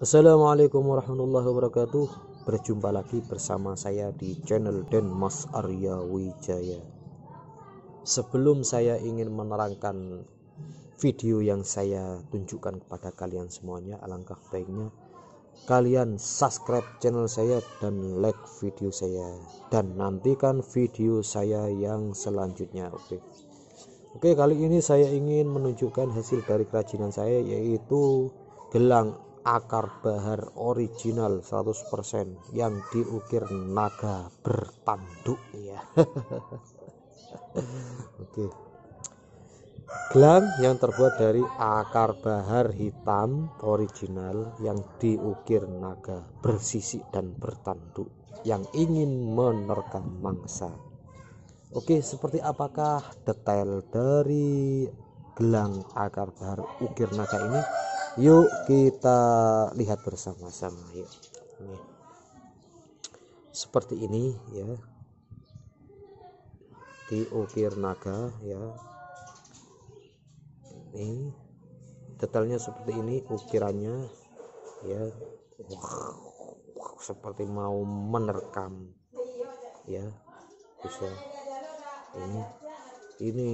Assalamualaikum warahmatullahi wabarakatuh Berjumpa lagi bersama saya di channel Den Mas Arya Wijaya Sebelum saya ingin menerangkan video yang saya tunjukkan kepada kalian semuanya Alangkah baiknya kalian subscribe channel saya dan like video saya Dan nantikan video saya yang selanjutnya Oke Oke kali ini saya ingin menunjukkan hasil dari kerajinan saya yaitu gelang akar bahar original 100% yang diukir naga bertanduk ya oke okay. gelang yang terbuat dari akar bahar hitam original yang diukir naga bersisi dan bertanduk yang ingin menerkam mangsa oke seperti apakah detail dari gelang akar bahar ukir naga ini yuk kita lihat bersama-sama yuk ini. seperti ini ya Di ukir naga ya ini detailnya seperti ini ukirannya ya Wah, seperti mau menerkam ya bisa ini ini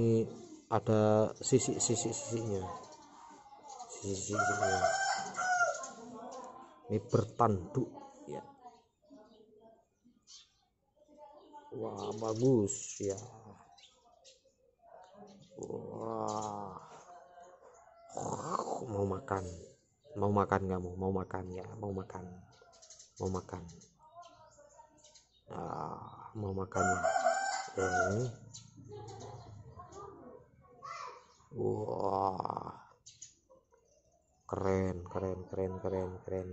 ada sisi-sisi sisinya ini bertanduk ya wah bagus ya wah mau makan mau makan nggak mau mau makan ya mau makan mau makan ah mau makan ya wah keren keren keren keren keren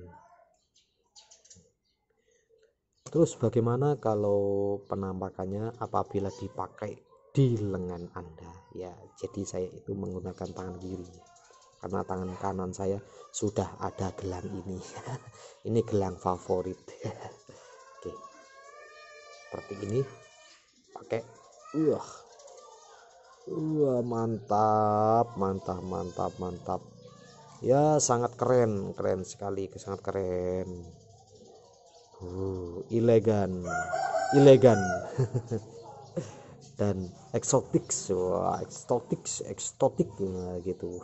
terus bagaimana kalau penampakannya apabila dipakai di lengan anda ya jadi saya itu menggunakan tangan kiri karena tangan kanan saya sudah ada gelang ini ini gelang favorit oke seperti ini pakai wah wah mantap mantap mantap mantap ya sangat keren keren sekali sangat keren uh, elegan elegan dan eksotik wah eksotik eksotik nah, gitu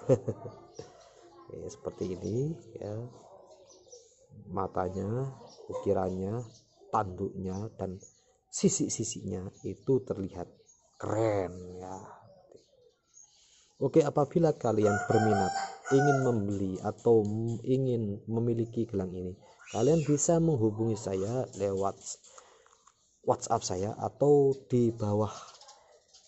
ya, seperti ini ya matanya ukirannya tanduknya dan sisi-sisinya itu terlihat keren ya Oke, apabila kalian berminat ingin membeli atau ingin memiliki gelang ini, kalian bisa menghubungi saya lewat WhatsApp saya atau di bawah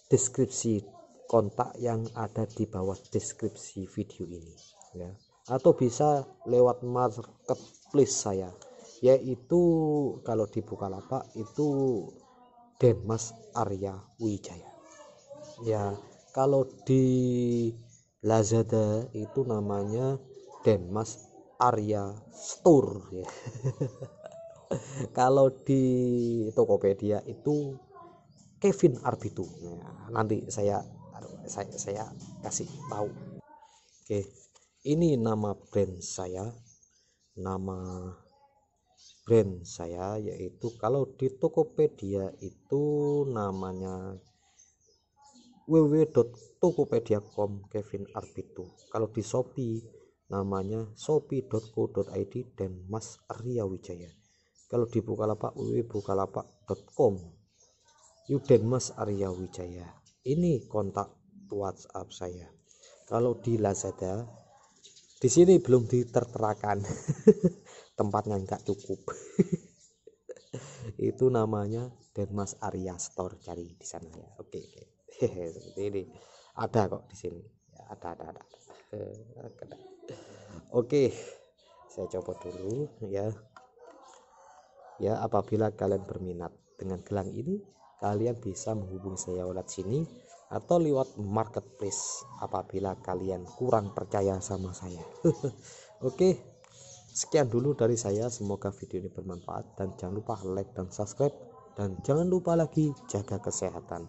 deskripsi kontak yang ada di bawah deskripsi video ini ya atau bisa lewat marketplace saya yaitu kalau di Bukalapak itu Denmas Arya Wijaya ya kalau di Lazada itu namanya Denmas Arya Store ya. kalau di Tokopedia itu Kevin Arbitu nah, nanti saya saya saya kasih tahu oke ini nama brand saya nama brand saya yaitu kalau di Tokopedia itu namanya www.tokopedia.com Kevin Arbitu kalau di Shopee namanya shopee.co.id dan Mas Arya Wijaya kalau di Bukalapak www.bukalapak.com Yuden Mas Arya Wijaya ini kontak WhatsApp saya kalau di Lazada di sini belum diterterakan tempatnya nggak cukup itu namanya Denmas Arya Store cari di sana ya oke okay, oke okay seperti ini ada kok di sini ya, ada ada ada eh, oke saya coba dulu ya ya apabila kalian berminat dengan gelang ini kalian bisa menghubungi saya lewat sini atau lewat marketplace apabila kalian kurang percaya sama saya oke sekian dulu dari saya semoga video ini bermanfaat dan jangan lupa like dan subscribe dan jangan lupa lagi jaga kesehatan